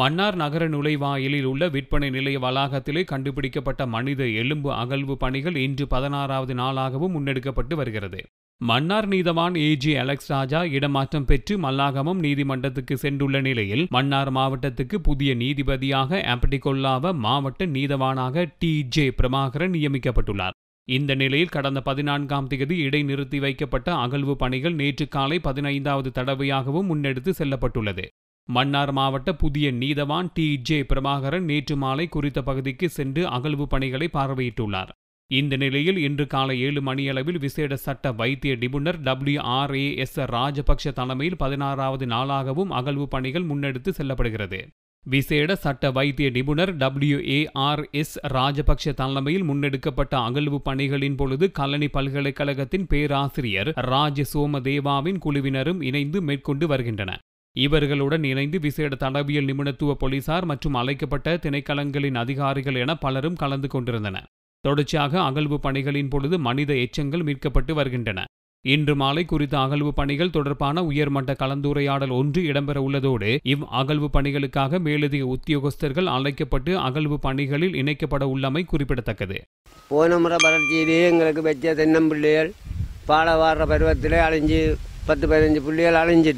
மன்னார் நகர நுழைவாயிலில் உள்ள விற்பனை நிலைய வளாகத்திலே கண்டுபிடிக்கப்பட்ட மனித எலும்பு அகழ்வு பணிகள் இன்று பதினாறாவது நாளாகவும் முன்னெடுக்கப்பட்டு வருகிறது மன்னார் நீதவான் ஏஜி அலெக்ஸ் ராஜா இடமாற்றம் பெற்று மல்லாகமம் நீதிமன்றத்துக்கு சென்றுள்ள நிலையில் மன்னார் மாவட்டத்துக்கு புதிய நீதிபதியாக ஆப்டிகொல்லாவ மாவட்ட நீதவானாக டி ஜே பிரபாகரன் நியமிக்கப்பட்டுள்ளார் இந்த நிலையில் கடந்த பதினான்காம் தேதி இடைநிறுத்தி வைக்கப்பட்ட அகழ்வு பணிகள் நேற்று காலை பதினைந்தாவது தடவையாகவும் முன்னெடுத்து செல்லப்பட்டுள்ளது மன்னார் மாவட்ட புதிய நீதவான் டி ஜே பிரபாகரன் நேற்று மாலை குறித்த பகுதிக்கு சென்று அகழ்வு பணிகளை பார்வையிட்டுள்ளார் இந்த நிலையில் இன்று காலை ஏழு மணியளவில் விசேட சட்ட வைத்திய நிபுணர் W R A S Rajapaksa தலைமையில் பதினாறாவது நாளாகவும் அகழ்வு பணிகள் முன்னெடுத்து செல்லப்படுகிறது விசேட சட்ட வைத்திய நிபுணர் W A R S Rajapaksa தலைமையில் முன்னெடுக்கப்பட்ட அகழ்வு பணிகளின் பொழுது கலனி பல்கலைக்கழகத்தின் பேராசிரியர் ராஜ சோமதேவாவின் குழுவினரும் இணைந்து மேற்கொண்டு வருகின்றனர் இவர்களுடன் இணைந்து விசேட தடவியல் நிபுணத்துவ போலீசார் மற்றும் அழைக்கப்பட்ட திணைக்களங்களின் அதிகாரிகள் என பலரும் கலந்து கொண்டிருந்தனர் தொடர்ச்சியாக அகழ்வு பணிகளின் பொழுது மனித எச்சங்கள் மீட்கப்பட்டு வருகின்றன இன்று மாலை குறித்த அகழ்வு பணிகள் தொடர்பான உயர்மட்ட கலந்துரையாடல் ஒன்று இடம்பெற உள்ளதோடு இவ் அகழ்வு பணிகளுக்காக மேலதிக உத்தியோகஸ்தர்கள் அழைக்கப்பட்டு அகழ்வு பணிகளில் இணைக்கப்பட உள்ளமை குறிப்பிடத்தக்கது போன முறை வறட்சியிலே எங்களுக்கு தென்னம்பிள்ளைகள் பருவத்திலே அழிஞ்சு பத்து பதினஞ்சு பிள்ளைகள் அழிஞ்சு